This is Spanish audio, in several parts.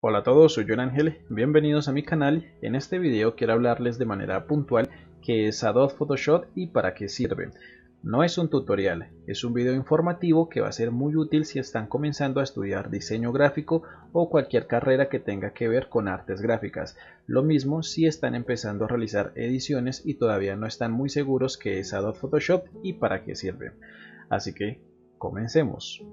Hola a todos, soy John Ángel, bienvenidos a mi canal. En este video quiero hablarles de manera puntual qué es Adobe Photoshop y para qué sirve. No es un tutorial, es un video informativo que va a ser muy útil si están comenzando a estudiar diseño gráfico o cualquier carrera que tenga que ver con artes gráficas. Lo mismo si están empezando a realizar ediciones y todavía no están muy seguros qué es Adobe Photoshop y para qué sirve. Así que, comencemos.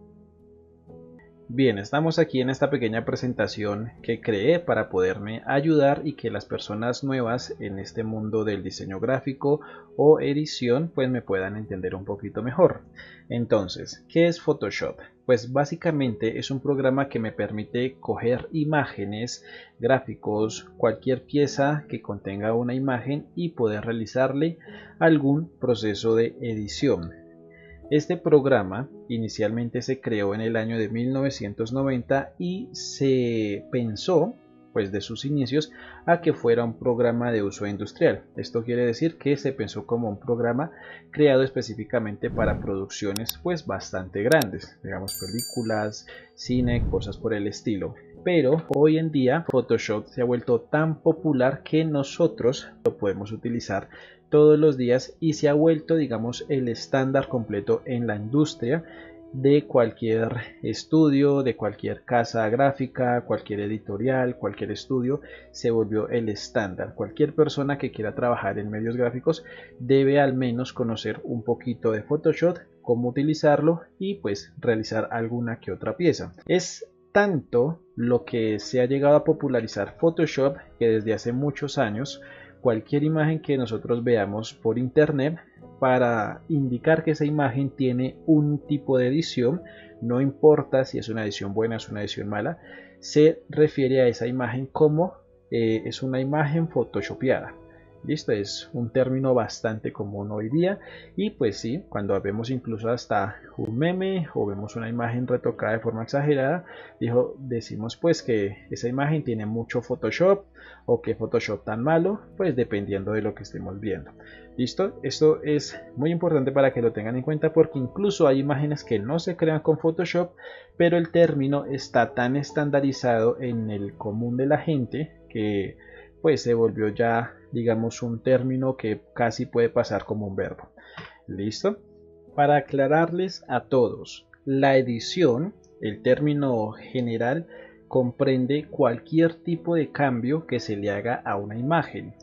Bien, estamos aquí en esta pequeña presentación que creé para poderme ayudar y que las personas nuevas en este mundo del diseño gráfico o edición pues me puedan entender un poquito mejor. Entonces, ¿qué es Photoshop? Pues básicamente es un programa que me permite coger imágenes, gráficos, cualquier pieza que contenga una imagen y poder realizarle algún proceso de edición este programa inicialmente se creó en el año de 1990 y se pensó, pues de sus inicios, a que fuera un programa de uso industrial. Esto quiere decir que se pensó como un programa creado específicamente para producciones pues bastante grandes, digamos películas, cine, cosas por el estilo pero hoy en día Photoshop se ha vuelto tan popular que nosotros lo podemos utilizar todos los días y se ha vuelto digamos el estándar completo en la industria de cualquier estudio, de cualquier casa gráfica, cualquier editorial, cualquier estudio, se volvió el estándar. Cualquier persona que quiera trabajar en medios gráficos debe al menos conocer un poquito de Photoshop, cómo utilizarlo y pues realizar alguna que otra pieza. Es tanto lo que se ha llegado a popularizar Photoshop que desde hace muchos años cualquier imagen que nosotros veamos por internet para indicar que esa imagen tiene un tipo de edición, no importa si es una edición buena o es una edición mala, se refiere a esa imagen como eh, es una imagen photoshopeada. Listo, es un término bastante común hoy día y pues sí, cuando vemos incluso hasta un meme o vemos una imagen retocada de forma exagerada, dijo, decimos pues que esa imagen tiene mucho Photoshop o que Photoshop tan malo, pues dependiendo de lo que estemos viendo. Listo, esto es muy importante para que lo tengan en cuenta porque incluso hay imágenes que no se crean con Photoshop, pero el término está tan estandarizado en el común de la gente que pues se volvió ya digamos, un término que casi puede pasar como un verbo. ¿Listo? Para aclararles a todos, la edición, el término general, comprende cualquier tipo de cambio que se le haga a una imagen,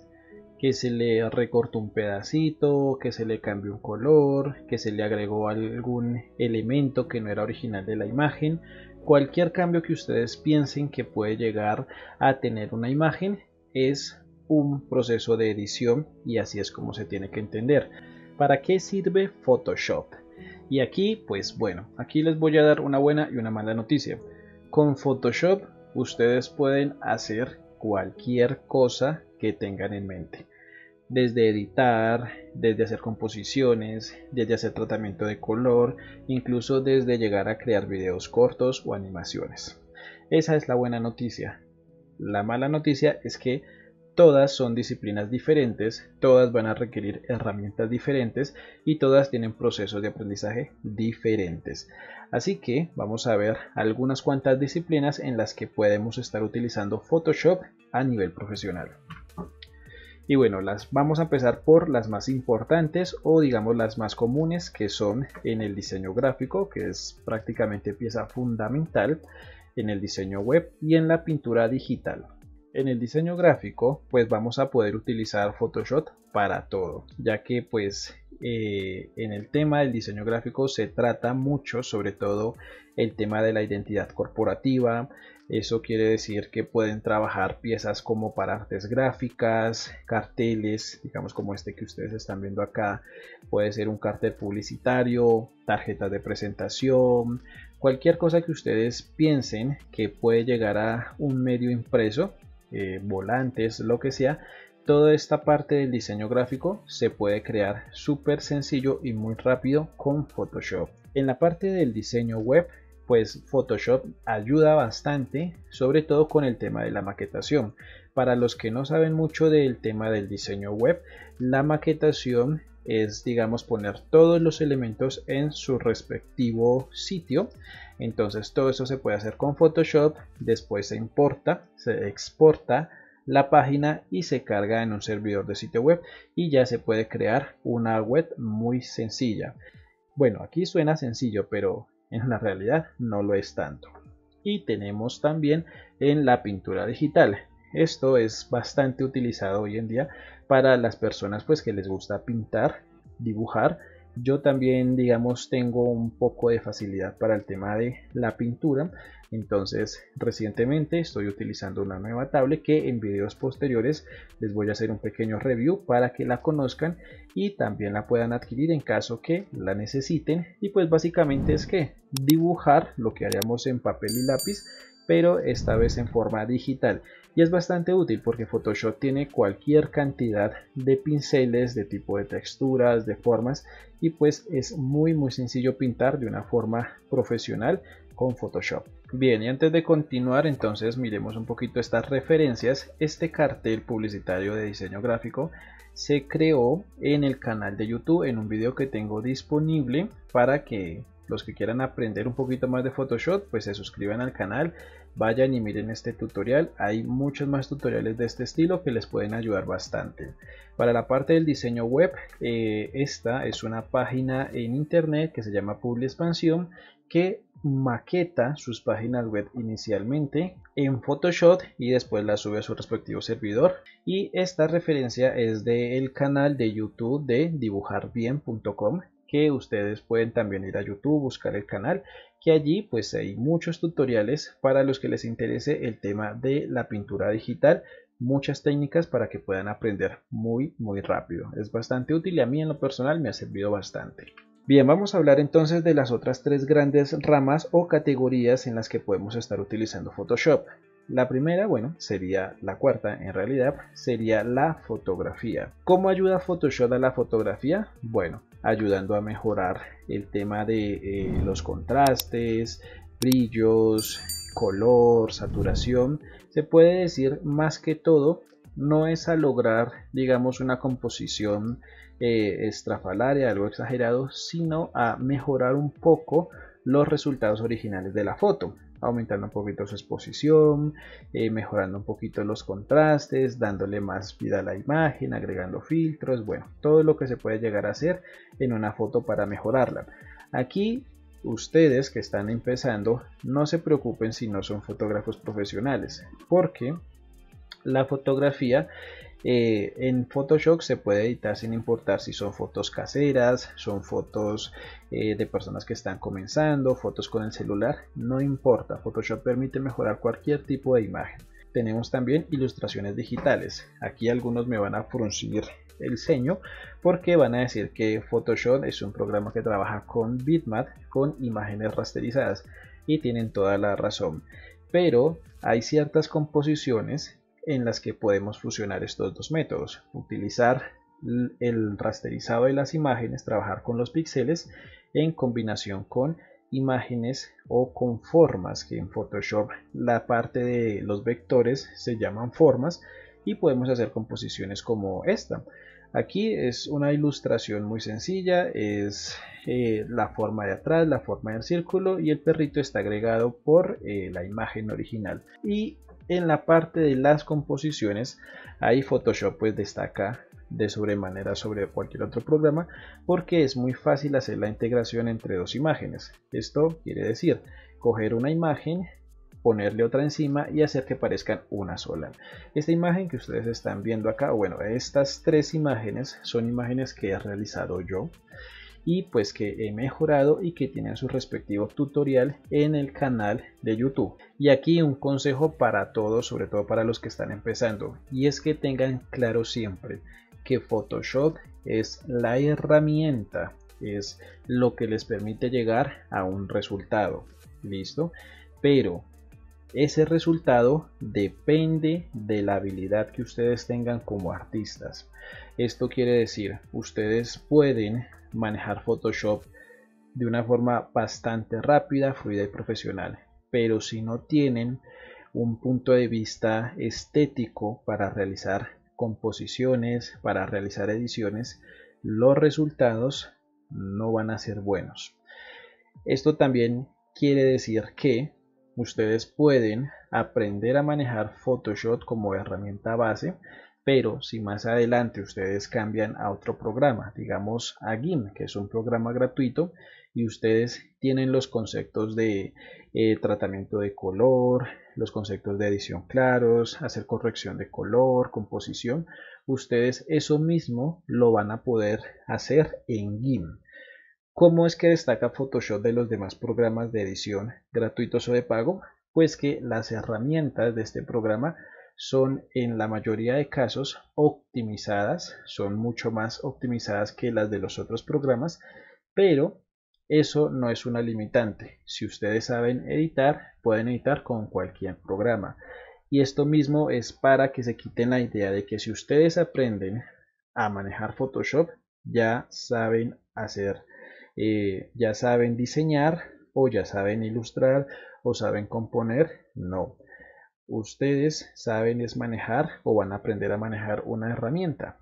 que se le recortó un pedacito, que se le cambie un color, que se le agregó algún elemento que no era original de la imagen, cualquier cambio que ustedes piensen que puede llegar a tener una imagen es un proceso de edición y así es como se tiene que entender. ¿Para qué sirve Photoshop? Y aquí, pues bueno, aquí les voy a dar una buena y una mala noticia. Con Photoshop ustedes pueden hacer cualquier cosa que tengan en mente. Desde editar, desde hacer composiciones, desde hacer tratamiento de color, incluso desde llegar a crear videos cortos o animaciones. Esa es la buena noticia. La mala noticia es que Todas son disciplinas diferentes, todas van a requerir herramientas diferentes y todas tienen procesos de aprendizaje diferentes. Así que vamos a ver algunas cuantas disciplinas en las que podemos estar utilizando Photoshop a nivel profesional. Y bueno, las vamos a empezar por las más importantes o digamos las más comunes que son en el diseño gráfico, que es prácticamente pieza fundamental en el diseño web y en la pintura digital. En el diseño gráfico pues vamos a poder utilizar Photoshop para todo, ya que pues eh, en el tema del diseño gráfico se trata mucho sobre todo el tema de la identidad corporativa, eso quiere decir que pueden trabajar piezas como para artes gráficas, carteles, digamos como este que ustedes están viendo acá, puede ser un cartel publicitario, tarjetas de presentación, cualquier cosa que ustedes piensen que puede llegar a un medio impreso eh, volantes, lo que sea, toda esta parte del diseño gráfico se puede crear súper sencillo y muy rápido con Photoshop. En la parte del diseño web, pues Photoshop ayuda bastante, sobre todo con el tema de la maquetación. Para los que no saben mucho del tema del diseño web, la maquetación es, digamos, poner todos los elementos en su respectivo sitio entonces todo eso se puede hacer con Photoshop, después se importa, se exporta la página y se carga en un servidor de sitio web y ya se puede crear una web muy sencilla. Bueno, aquí suena sencillo, pero en la realidad no lo es tanto. Y tenemos también en la pintura digital. Esto es bastante utilizado hoy en día para las personas pues que les gusta pintar, dibujar yo también, digamos, tengo un poco de facilidad para el tema de la pintura. Entonces, recientemente estoy utilizando una nueva tablet que en videos posteriores les voy a hacer un pequeño review para que la conozcan y también la puedan adquirir en caso que la necesiten. Y pues básicamente es que dibujar lo que haríamos en papel y lápiz, pero esta vez en forma digital y es bastante útil porque Photoshop tiene cualquier cantidad de pinceles, de tipo de texturas, de formas y pues es muy muy sencillo pintar de una forma profesional con Photoshop. Bien, y antes de continuar entonces miremos un poquito estas referencias. Este cartel publicitario de diseño gráfico se creó en el canal de YouTube en un video que tengo disponible para que los que quieran aprender un poquito más de Photoshop, pues se suscriban al canal, vayan y miren este tutorial. Hay muchos más tutoriales de este estilo que les pueden ayudar bastante. Para la parte del diseño web, eh, esta es una página en internet que se llama PubliExpansión que maqueta sus páginas web inicialmente en Photoshop y después la sube a su respectivo servidor y esta referencia es del canal de YouTube de dibujarbien.com que ustedes pueden también ir a YouTube, buscar el canal, que allí pues hay muchos tutoriales para los que les interese el tema de la pintura digital, muchas técnicas para que puedan aprender muy muy rápido. Es bastante útil y a mí en lo personal me ha servido bastante. Bien, vamos a hablar entonces de las otras tres grandes ramas o categorías en las que podemos estar utilizando Photoshop. La primera, bueno, sería la cuarta en realidad, sería la fotografía. ¿Cómo ayuda Photoshop a la fotografía? Bueno, ayudando a mejorar el tema de eh, los contrastes, brillos, color, saturación. Se puede decir más que todo no es a lograr digamos una composición eh, estrafalaria, algo exagerado, sino a mejorar un poco los resultados originales de la foto aumentando un poquito su exposición, eh, mejorando un poquito los contrastes, dándole más vida a la imagen, agregando filtros, bueno, todo lo que se puede llegar a hacer en una foto para mejorarla. Aquí ustedes que están empezando no se preocupen si no son fotógrafos profesionales, porque la fotografía eh, en Photoshop se puede editar sin importar si son fotos caseras, son fotos eh, de personas que están comenzando, fotos con el celular, no importa, Photoshop permite mejorar cualquier tipo de imagen. Tenemos también ilustraciones digitales, aquí algunos me van a fruncir el ceño porque van a decir que Photoshop es un programa que trabaja con bitmap, con imágenes rasterizadas y tienen toda la razón. Pero hay ciertas composiciones en las que podemos fusionar estos dos métodos, utilizar el rasterizado de las imágenes, trabajar con los píxeles en combinación con imágenes o con formas, que en Photoshop la parte de los vectores se llaman formas y podemos hacer composiciones como esta. Aquí es una ilustración muy sencilla, es eh, la forma de atrás, la forma del círculo y el perrito está agregado por eh, la imagen original. Y en la parte de las composiciones. Ahí Photoshop pues destaca de sobremanera sobre cualquier otro programa porque es muy fácil hacer la integración entre dos imágenes. Esto quiere decir coger una imagen, ponerle otra encima y hacer que parezcan una sola. Esta imagen que ustedes están viendo acá, bueno, estas tres imágenes son imágenes que he realizado yo y pues que he mejorado y que tienen su respectivo tutorial en el canal de YouTube. Y aquí un consejo para todos, sobre todo para los que están empezando, y es que tengan claro siempre que Photoshop es la herramienta, es lo que les permite llegar a un resultado. ¿Listo? Pero ese resultado depende de la habilidad que ustedes tengan como artistas. Esto quiere decir, ustedes pueden manejar Photoshop de una forma bastante rápida, fluida y profesional. Pero si no tienen un punto de vista estético para realizar composiciones, para realizar ediciones, los resultados no van a ser buenos. Esto también quiere decir que ustedes pueden aprender a manejar Photoshop como herramienta base pero si más adelante ustedes cambian a otro programa, digamos a GIMP, que es un programa gratuito, y ustedes tienen los conceptos de eh, tratamiento de color, los conceptos de edición claros, hacer corrección de color, composición, ustedes eso mismo lo van a poder hacer en GIMP. ¿Cómo es que destaca Photoshop de los demás programas de edición gratuitos o de pago? Pues que las herramientas de este programa son en la mayoría de casos optimizadas, son mucho más optimizadas que las de los otros programas, pero eso no es una limitante. Si ustedes saben editar, pueden editar con cualquier programa. Y esto mismo es para que se quiten la idea de que si ustedes aprenden a manejar Photoshop, ya saben hacer, eh, ya saben diseñar o ya saben ilustrar o saben componer. No, ustedes saben es manejar o van a aprender a manejar una herramienta.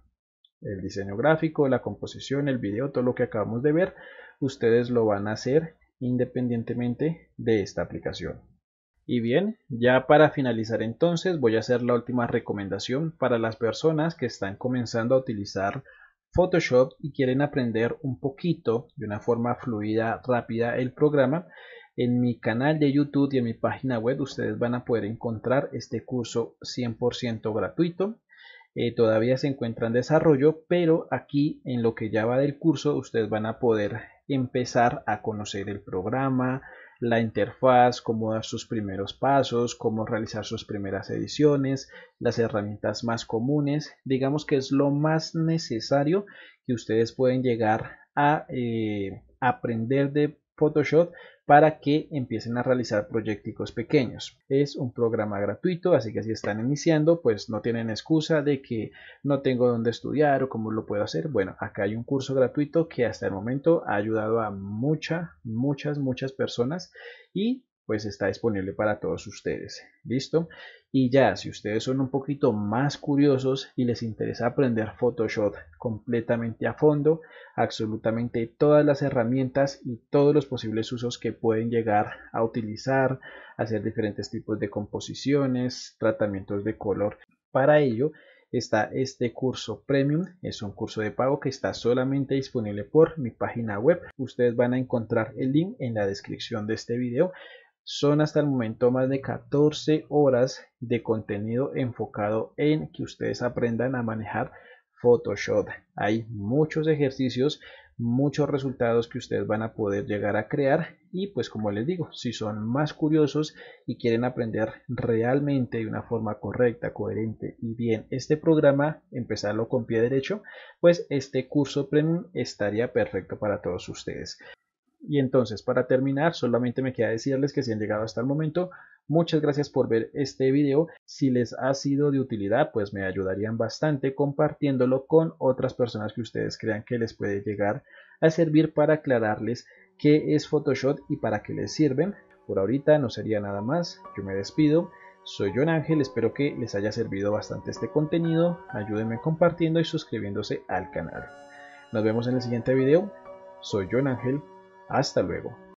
El diseño gráfico, la composición, el video, todo lo que acabamos de ver, ustedes lo van a hacer independientemente de esta aplicación. Y bien, ya para finalizar entonces voy a hacer la última recomendación para las personas que están comenzando a utilizar Photoshop y quieren aprender un poquito de una forma fluida, rápida el programa en mi canal de YouTube y en mi página web ustedes van a poder encontrar este curso 100% gratuito. Eh, todavía se encuentra en desarrollo, pero aquí en lo que ya va del curso ustedes van a poder empezar a conocer el programa, la interfaz, cómo dar sus primeros pasos, cómo realizar sus primeras ediciones, las herramientas más comunes. Digamos que es lo más necesario que ustedes pueden llegar a eh, aprender de Photoshop para que empiecen a realizar proyecticos pequeños. Es un programa gratuito, así que si están iniciando, pues no tienen excusa de que no tengo dónde estudiar o cómo lo puedo hacer. Bueno, acá hay un curso gratuito que hasta el momento ha ayudado a muchas, muchas, muchas personas y pues está disponible para todos ustedes. ¿Listo? Y ya, si ustedes son un poquito más curiosos y les interesa aprender Photoshop completamente a fondo, absolutamente todas las herramientas y todos los posibles usos que pueden llegar a utilizar, hacer diferentes tipos de composiciones, tratamientos de color. Para ello, está este curso premium es un curso de pago que está solamente disponible por mi página web ustedes van a encontrar el link en la descripción de este video son hasta el momento más de 14 horas de contenido enfocado en que ustedes aprendan a manejar Photoshop. Hay muchos ejercicios, muchos resultados que ustedes van a poder llegar a crear y pues como les digo, si son más curiosos y quieren aprender realmente de una forma correcta, coherente y bien este programa, empezarlo con pie derecho, pues este curso premium estaría perfecto para todos ustedes. Y entonces, para terminar, solamente me queda decirles que si han llegado hasta el momento, muchas gracias por ver este video. Si les ha sido de utilidad, pues me ayudarían bastante compartiéndolo con otras personas que ustedes crean que les puede llegar a servir para aclararles qué es Photoshop y para qué les sirven. Por ahorita no sería nada más, yo me despido. Soy John Ángel, espero que les haya servido bastante este contenido. Ayúdenme compartiendo y suscribiéndose al canal. Nos vemos en el siguiente video. Soy John Ángel. Hasta luego.